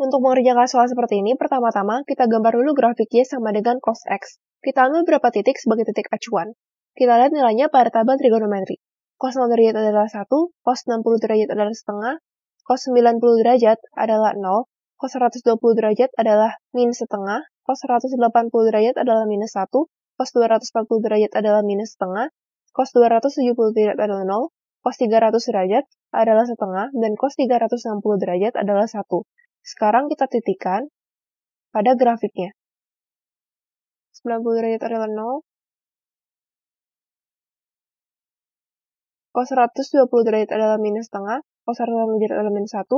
Untuk mengerjakan soal seperti ini, pertama-tama kita gambar dulu grafik Y sama dengan cos X. Kita ambil beberapa titik sebagai titik acuan. Kita lihat nilainya pada tabel trigonometri. Cos 0 derajat adalah 1, cos 60 derajat adalah setengah, cos 90 derajat adalah 0, cos 120 derajat adalah min setengah, cos 180 derajat adalah minus 1, cos 240 derajat adalah minus setengah, cos 270 derajat adalah 0, cos 300 derajat adalah setengah, dan cos 360 derajat adalah 1. Sekarang kita titikkan pada grafiknya. 90 derajat adalah 0. Cos 120 derajat adalah minus setengah. Cos 180 derajat adalah minus 1.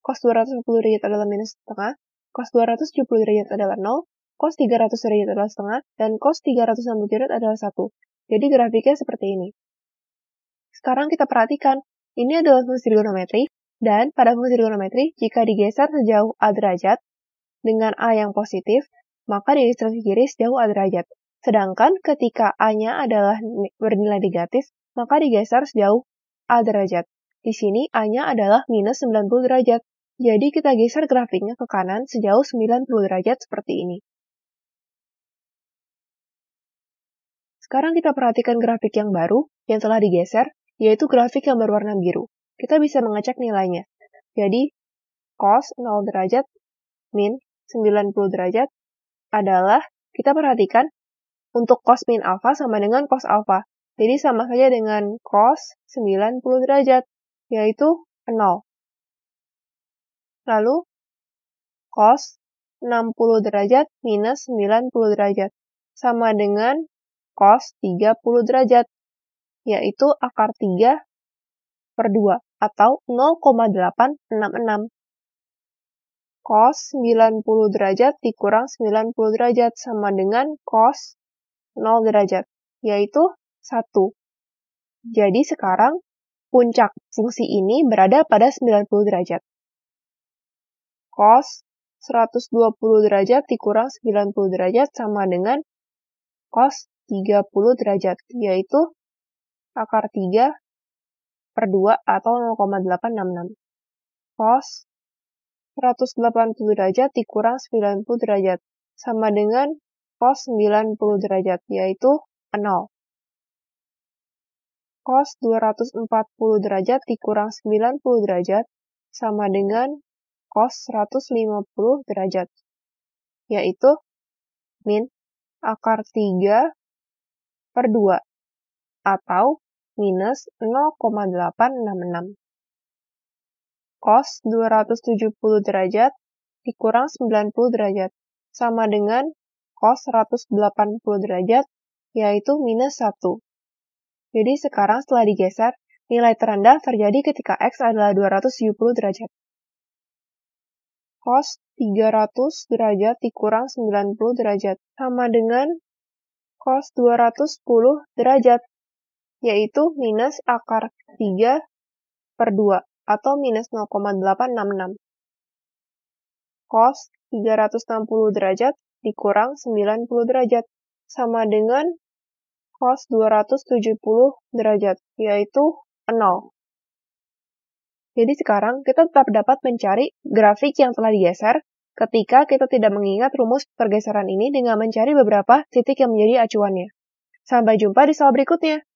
Cos 210 derajat adalah minus setengah. Cos 270 derajat adalah 0. Cos 300 derajat adalah setengah. Dan cos 360 derajat adalah 1. Jadi grafiknya seperti ini. Sekarang kita perhatikan, ini adalah fungsi trigonometri dan pada fungsi trigonometri, jika digeser sejauh A derajat dengan A yang positif, maka didistribusi kiri sejauh A derajat. Sedangkan ketika A-nya adalah bernilai negatif, maka digeser sejauh A derajat. Di sini A-nya adalah minus 90 derajat. Jadi kita geser grafiknya ke kanan sejauh 90 derajat seperti ini. Sekarang kita perhatikan grafik yang baru yang telah digeser, yaitu grafik yang berwarna biru kita bisa mengecek nilainya. Jadi, cos 0 derajat min 90 derajat adalah kita perhatikan untuk cos min alfa sama dengan cos alfa. Jadi sama saja dengan cos 90 derajat, yaitu 0. Lalu, cos 60 derajat minus 90 derajat, sama dengan cos 30 derajat, yaitu akar 3 per 2 atau 0,866. Cos 90 derajat dikurang 90 derajat sama dengan cos 0 derajat, yaitu 1. Jadi sekarang puncak fungsi ini berada pada 90 derajat. Cos 120 derajat dikurang 90 derajat sama dengan cos 30 derajat, yaitu akar 3 per 2 atau 0,866. Cos 180 derajat dikurang 90 derajat, sama dengan cos 90 derajat, yaitu 0. Cos 240 derajat dikurang 90 derajat, sama dengan cos 150 derajat, yaitu min akar 3 per 2 atau minus 0,866. Cos 270 derajat dikurang 90 derajat, sama dengan cos 180 derajat, yaitu minus 1. Jadi sekarang setelah digeser, nilai terendah terjadi ketika X adalah 270 derajat. Cos 300 derajat dikurang 90 derajat, sama dengan cos 210 derajat yaitu minus akar 3 per 2 atau minus 0,866. Cos 360 derajat dikurang 90 derajat sama dengan cos 270 derajat, yaitu 0. Jadi sekarang kita tetap dapat mencari grafik yang telah digeser ketika kita tidak mengingat rumus pergeseran ini dengan mencari beberapa titik yang menjadi acuannya. Sampai jumpa di soal berikutnya.